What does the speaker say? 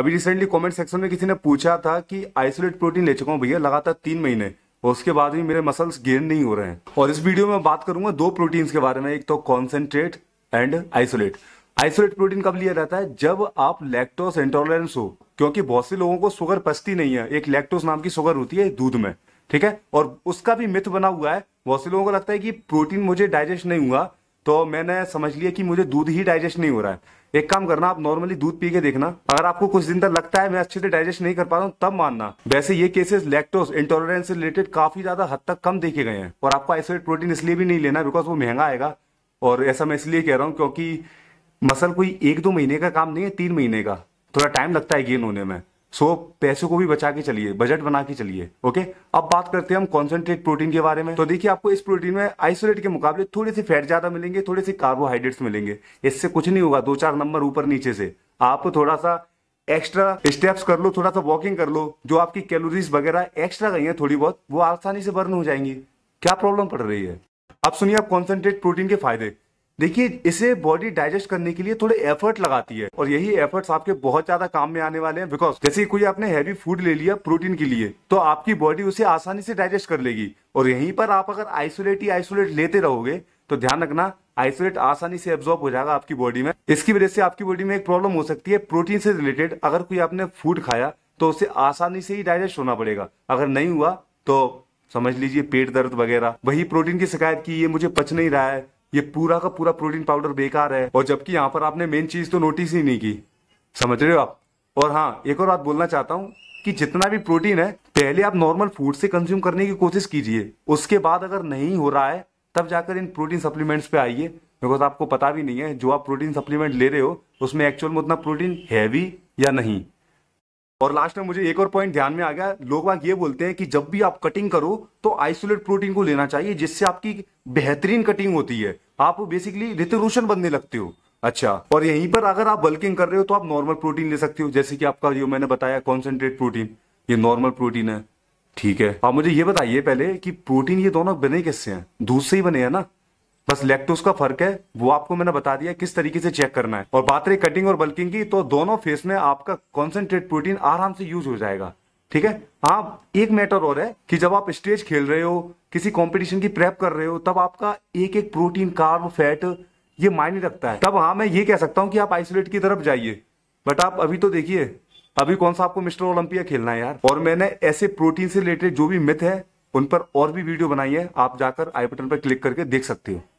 अभी recently comment section में किसी ने पूछा था कि आइसोलेट प्रोटीन ले चुका हूँ भैया लगातार तीन महीने और उसके बाद भी मेरे मसल्स गेन नहीं हो रहे हैं और इस वीडियो में बात करूंगा दो प्रोटीन्स के बारे में एक तो concentrate and isolate isolate protein कब लिया जाता है जब आप लैक्टोस इंटॉलरेंस हो क्योंकि बहुत से लोगों को शुगर पचती नहीं है एक लैक्टोस नाम की शुगर होती है दूध में ठीक है और उसका भी मिथ बना हुआ है बहुत से लोगों को लगता है कि प्रोटीन मुझे डाइजेस्ट नहीं हुआ तो मैंने समझ लिया कि मुझे दूध ही डाइजेस्ट नहीं हो रहा है एक काम करना आप नॉर्मली दूध पी के देखना अगर आपको कुछ दिन तक लगता है मैं अच्छे से डाइजेस्ट नहीं कर पा रहा हूँ तब मानना वैसे ये केसेस लैक्टोज इंटॉलरेंस से रिलेटेड काफी ज्यादा हद तक कम देखे गए हैं और आपको आइसोलेट प्रोटीन इसलिए भी नहीं लेना बिकॉज वो महंगा आएगा और ऐसा मैं इसलिए कह रहा हूँ क्योंकि मसल कोई एक दो महीने का काम नहीं है तीन महीने का थोड़ा टाइम लगता है गेन होने में सो so, पैसों को भी बचा के चलिए बजट बना के चलिए ओके अब बात करते हैं हम कॉन्सेंट्रेट प्रोटीन के बारे में तो देखिए आपको इस प्रोटीन में आइसोलेट के मुकाबले थोड़े से फैट ज्यादा मिलेंगे थोड़े से कार्बोहाइड्रेट्स मिलेंगे इससे कुछ नहीं होगा दो चार नंबर ऊपर नीचे से आप थोड़ा सा एक्स्ट्रा स्टेप्स कर लो थोड़ा सा वॉकिंग कर लो जो आपकी कैलोरीज वगैरह एक्स्ट्रा गई है थोड़ी बहुत वो आसानी से बर्न हो जाएंगी क्या प्रॉब्लम पड़ रही है अब सुनिए आप कॉन्सेंट्रेट प्रोटीन के फायदे देखिए इसे बॉडी डाइजेस्ट करने के लिए थोड़े एफर्ट लगाती है और यही एफर्ट्स आपके बहुत ज्यादा काम में आने वाले हैं बिकॉज जैसे कोई आपने हैवी फूड ले लिया प्रोटीन के लिए तो आपकी बॉडी उसे आसानी से डाइजेस्ट कर लेगी और यहीं पर आप अगर आइसोलेट ही आइसोलेट लेते रहोगे तो ध्यान रखना आइसोलेट आसानी से एब्जॉर्ब हो जाएगा आपकी बॉडी में इसकी वजह से आपकी बॉडी में एक प्रॉब्लम हो सकती है प्रोटीन से रिलेटेड अगर कोई आपने फूड खाया तो उसे आसानी से ही डाइजेस्ट होना पड़ेगा अगर नहीं हुआ तो समझ लीजिए पेट दर्द वगैरह वही प्रोटीन की शिकायत की ये मुझे पच नहीं रहा है ये पूरा का पूरा प्रोटीन पाउडर बेकार है और जबकि यहाँ पर आपने मेन चीज तो नोटिस ही नहीं की समझ रहे हो आप और हाँ एक और बात बोलना चाहता हूँ कि जितना भी प्रोटीन है पहले आप नॉर्मल फूड से कंज्यूम करने की कोशिश कीजिए उसके बाद अगर नहीं हो रहा है तब जाकर इन प्रोटीन सप्लीमेंट्स पे आइए बिकॉज आपको पता भी नहीं है जो आप प्रोटीन सप्लीमेंट ले रहे हो उसमें एक्चुअल में उतना प्रोटीन हैवी या नहीं और लास्ट में मुझे एक और पॉइंट ध्यान में आ गया लोग बाग ये बोलते हैं कि जब भी आप कटिंग करो तो आइसोलेट प्रोटीन को लेना चाहिए जिससे आपकी बेहतरीन कटिंग होती है आप बेसिकली रितुरूशन बनने लगते हो अच्छा और यहीं पर अगर आप बल्किंग कर रहे हो तो आप नॉर्मल प्रोटीन ले सकते हो जैसे कि आपका जो मैंने बताया कॉन्सेंट्रेट प्रोटीन ये नॉर्मल प्रोटीन है ठीक है आप मुझे ये बताइए पहले कि प्रोटीन ये दोनों बने कैसे हैं दूध से ही बने हैं ना बस लेक्टोस का फर्क है वो आपको मैंने बता दिया किस तरीके से चेक करना है और बात रही कटिंग और बल्किंग की तो दोनों फेस में आपका कॉन्सेंट्रेट प्रोटीन आराम से यूज हो जाएगा ठीक है आप एक मैटर और है कि जब आप स्टेज खेल रहे हो किसी कंपटीशन की प्रेप कर रहे हो तब आपका एक एक प्रोटीन कार्ब फैट ये मायने रखता है तब हाँ मैं ये कह सकता हूँ कि आप आइसोलेट की तरफ जाइए बट आप अभी तो देखिए अभी कौन सा आपको मिस्टर ओलंपिया खेलना है यार और मैंने ऐसे प्रोटीन से रिलेटेड जो भी मिथ है उन पर और भी वीडियो बनाई है आप जाकर आई बटन पर क्लिक करके देख सकते हो